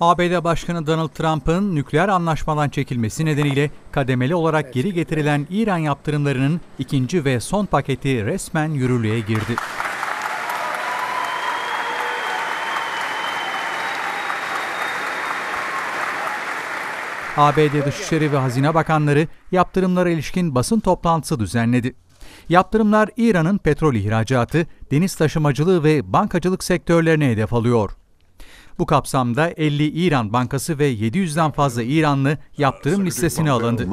ABD Başkanı Donald Trump'ın nükleer anlaşmadan çekilmesi nedeniyle kademeli olarak geri getirilen İran yaptırımlarının ikinci ve son paketi resmen yürürlüğe girdi. ABD Dışişleri ve Hazine Bakanları yaptırımlara ilişkin basın toplantısı düzenledi. Yaptırımlar İran'ın petrol ihracatı, deniz taşımacılığı ve bankacılık sektörlerine hedef alıyor. Bu kapsamda 50 İran bankası ve 700'den fazla İranlı yaptırım listesine alındı.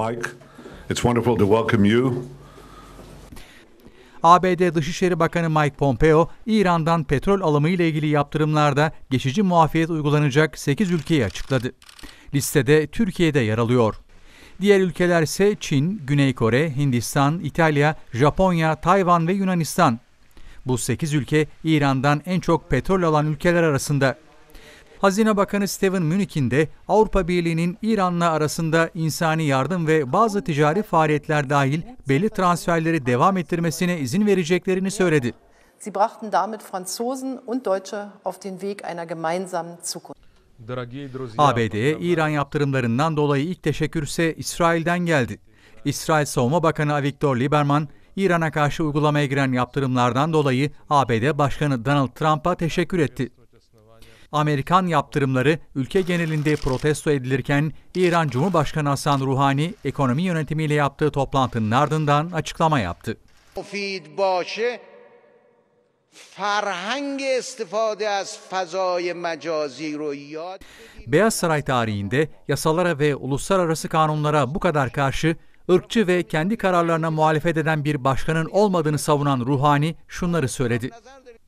ABD Dışişleri Bakanı Mike Pompeo, İran'dan petrol alımı ile ilgili yaptırımlarda geçici muafiyet uygulanacak 8 ülkeyi açıkladı. Listede Türkiye'de yer alıyor. Diğer ülkeler ise Çin, Güney Kore, Hindistan, İtalya, Japonya, Tayvan ve Yunanistan. Bu 8 ülke İran'dan en çok petrol alan ülkeler arasında. Hazine Bakanı Steven Mnuchin de Avrupa Birliği'nin İran'la arasında insani yardım ve bazı ticari faaliyetler dahil belli transferleri devam ettirmesine izin vereceklerini söyledi. Sie brachten damit Franzosen und Deutsche auf den Weg einer gemeinsamen Zukunft. ABD'ye İran yaptırımlarından dolayı ilk teşekkür ise İsrail'den geldi. İsrail Savunma Bakanı Avigdor Lieberman, İran'a karşı uygulamaya giren yaptırımlardan dolayı ABD Başkanı Donald Trump'a teşekkür etti. Amerikan yaptırımları ülke genelinde protesto edilirken İran Cumhurbaşkanı Hasan Ruhani ekonomi yönetimiyle yaptığı toplantının ardından açıklama yaptı. مفید باشه فرهنگ استفاده از فضای مجازی رو یاد Beyaz Saray tarihinde yasalara ve uluslararası kanunlara bu kadar karşı ırkçı ve kendi kararlarına muhalefet eden bir başkanın olmadığını savunan Ruhani şunları söyledi.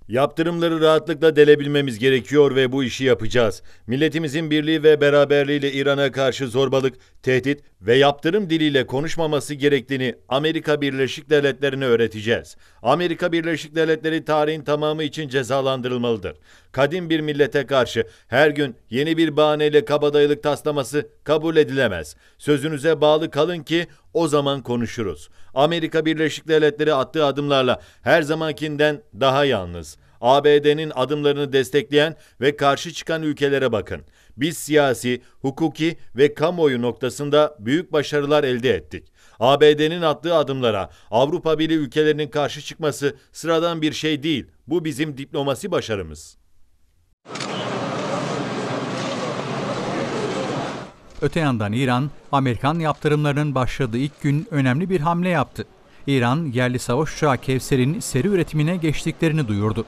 Yaptırımları rahatlıkla delebilmemiz gerekiyor ve bu işi yapacağız. Milletimizin birliği ve beraberliğiyle İran'a karşı zorbalık, tehdit ve yaptırım diliyle konuşmaması gerektiğini Amerika Birleşik Devletleri'ne öğreteceğiz. Amerika Birleşik Devletleri tarihin tamamı için cezalandırılmalıdır. Kadim bir millete karşı her gün yeni bir bahaneyle kabadayılık taslaması kabul edilemez. Sözünüze bağlı kalın ki o zaman konuşuruz. Amerika Birleşik Devletleri attığı adımlarla her zamankinden daha yalnız. ABD'nin adımlarını destekleyen ve karşı çıkan ülkelere bakın. Biz siyasi, hukuki ve kamuoyu noktasında büyük başarılar elde ettik. ABD'nin attığı adımlara Avrupa Birliği ülkelerinin karşı çıkması sıradan bir şey değil. Bu bizim diplomasi başarımız. Öte yandan İran, Amerikan yaptırımlarının başladığı ilk gün önemli bir hamle yaptı. İran, yerli savaş uçağı Kevser'in seri üretimine geçtiklerini duyurdu.